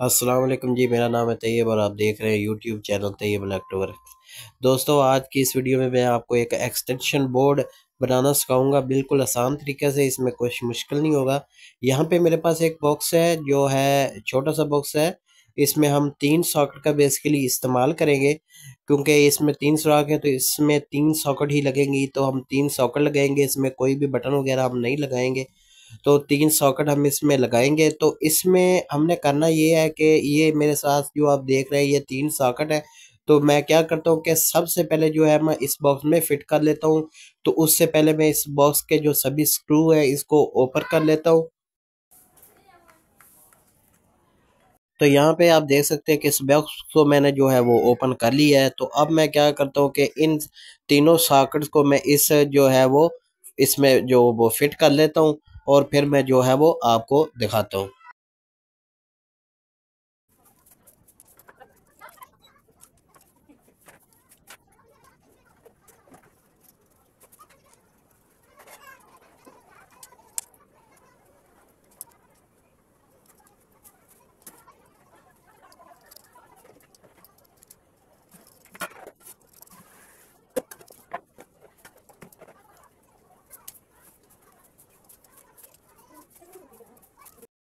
असलम जी मेरा नाम है तैयब और आप देख रहे हैं यूट्यूब चैनल तैयब इलेक्ट्रोवर्क दोस्तों आज की इस वीडियो में मैं आपको एक एक्सटेंशन बोर्ड बनाना सिखाऊंगा बिल्कुल आसान तरीके से इसमें कुछ मुश्किल नहीं होगा यहाँ पे मेरे पास एक बॉक्स है जो है छोटा सा बॉक्स है इसमें हम तीन सॉकेट का बेसिकली इस्तेमाल करेंगे क्योंकि इसमें तीन सुराख है तो इसमें तीन सॉकेट ही लगेंगी तो हम तीन सॉकेट लगाएंगे इसमें कोई भी बटन वगैरह हम नहीं लगाएंगे तो तीन सॉकेट हम इसमें लगाएंगे तो इसमें हमने करना ये है कि ये मेरे साथ जो आप देख रहे हैं ये तीन सॉकेट है तो मैं क्या करता हूँ कि सबसे पहले जो है मैं इस बॉक्स में फिट कर लेता हूँ तो उससे पहले मैं इस बॉक्स के जो सभी स्क्रू है इसको ओपन कर लेता हूँ तो यहाँ पे आप देख सकते हैं कि इस बॉक्स को मैंने जो है वो ओपन कर लिया है तो अब मैं क्या करता हूँ कि इन तीनों साकट्स को मैं इस जो है वो इसमें जो वो फिट कर लेता हूँ और फिर मैं जो है वो आपको दिखाता हूँ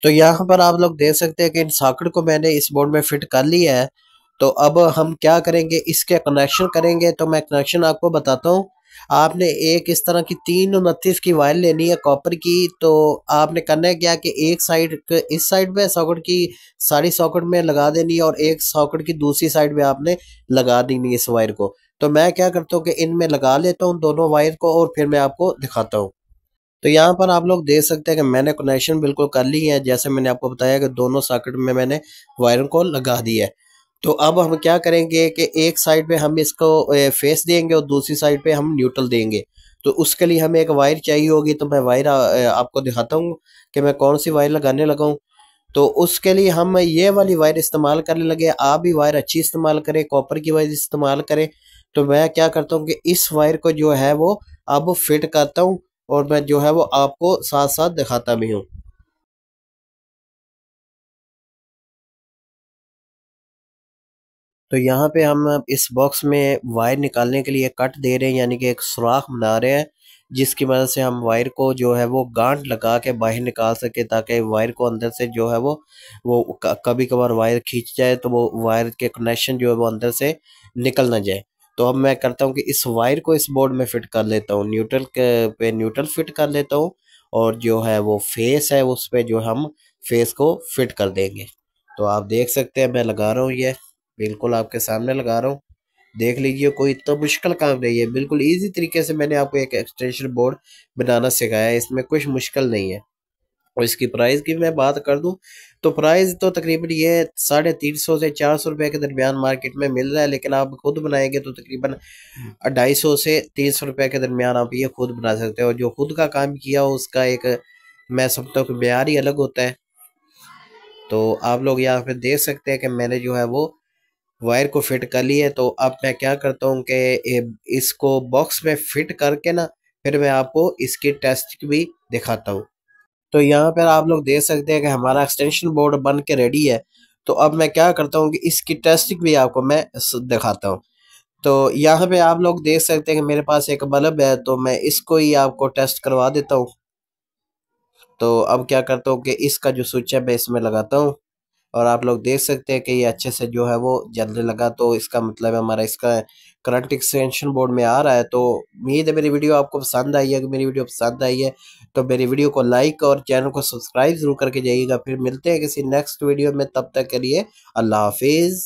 तो यहाँ पर आप लोग देख सकते हैं कि इन साकट को मैंने इस बोर्ड में फिट कर लिया है तो अब हम क्या करेंगे इसके कनेक्शन करेंगे तो मैं कनेक्शन आपको बताता हूँ आपने एक इस तरह की तीन उनतीस की वायर लेनी है कॉपर की तो आपने करना है क्या कि एक साइड इस साइड पे सॉकेट की सारी सॉकेट में लगा देनी है और एक सॉकेट की दूसरी साइड पे आपने लगा देनी इस वायर को तो मैं क्या करता हूँ कि इनमें लगा लेता हूँ दोनों वायर को और फिर मैं आपको दिखाता हूँ तो यहाँ पर आप लोग देख सकते हैं कि मैंने कनेक्शन बिल्कुल कर ली है जैसे मैंने आपको बताया कि दोनों सॉकेट में मैंने वायर को लगा दिया है तो अब हम क्या करेंगे कि एक साइड पे हम इसको फेस देंगे और दूसरी साइड पे हम न्यूट्रल देंगे तो उसके लिए हमें एक वायर चाहिए होगी तो मैं वायर आपको दिखाता हूँ कि मैं कौन सी वायर लगाने लगाऊँ तो उसके लिए हम ये वाली वायर इस्तेमाल करने लगे आप भी वायर अच्छी इस्तेमाल करें कॉपर की वायर इस्तेमाल करें तो मैं क्या करता हूँ कि इस वायर को जो है वो अब फिट करता हूँ और मैं जो है वो आपको साथ साथ दिखाता भी हूँ तो यहाँ पे हम इस बॉक्स में वायर निकालने के लिए कट दे रहे हैं यानी कि एक सुराख बना रहे हैं जिसकी मदद से हम वायर को जो है वो गांठ लगा के बाहर निकाल सके ताकि वायर को अंदर से जो है वो वो कभी कभार वायर खींच जाए तो वो वायर के कनेक्शन जो है वो अंदर से निकल ना जाए तो अब मैं करता हूँ कि इस वायर को इस बोर्ड में फ़िट कर लेता हूँ न्यूट्रल पे न्यूट्रल फिट कर लेता हूँ और जो है वो फेस है उस पर जो हम फेस को फिट कर देंगे तो आप देख सकते हैं मैं लगा रहा हूँ ये बिल्कुल आपके सामने लगा रहा हूँ देख लीजिए कोई इतना मुश्किल काम नहीं है बिल्कुल इजी तरीके से मैंने आपको एक एक्सटेंशन बोर्ड बनाना सिखाया है इसमें कुछ मुश्किल नहीं है और इसकी प्राइस की मैं बात कर दूं तो प्राइस तो तकरीबन ये साढ़े तीन सौ से चार सौ रुपये के दरमियान मार्केट में मिल रहा है लेकिन आप खुद बनाएंगे तो तकरीबन हम्म। ढाई सौ से तीन सौ रुपये के दरमियान आप ये खुद बना सकते हो जो खुद का काम किया हो उसका एक मैं समझता हूँ कि मैार ही अलग होता है तो आप लोग यहाँ पे देख सकते हैं कि मैंने जो है वो वायर को फिट कर लिया है तो अब मैं क्या करता हूँ कि इसको बॉक्स में फिट करके ना फिर मैं आपको इसकी टेस्ट भी दिखाता हूँ तो यहाँ पर आप लोग देख सकते हैं कि हमारा एक्सटेंशन बोर्ड बन के रेडी है तो अब मैं क्या करता हूँ कि इसकी टेस्टिंग भी आपको मैं दिखाता हूँ तो यहाँ पे आप लोग देख सकते हैं कि मेरे पास एक बल्ब है तो मैं इसको ही आपको टेस्ट करवा देता हूँ तो अब क्या करता हूँ कि इसका जो स्विच है मैं इसमें लगाता हूँ और आप लोग देख सकते हैं कि ये अच्छे से जो है वो जलने लगा तो इसका मतलब है हमारा इसका करंट एक्सटेंशन बोर्ड में आ रहा है तो उम्मीद है मेरी वीडियो आपको पसंद आई है अगर मेरी वीडियो पसंद आई है तो मेरी वीडियो को लाइक और चैनल को सब्सक्राइब ज़रूर करके जाइएगा फिर मिलते हैं किसी नेक्स्ट वीडियो में तब तक के लिए अल्लाह हाफिज़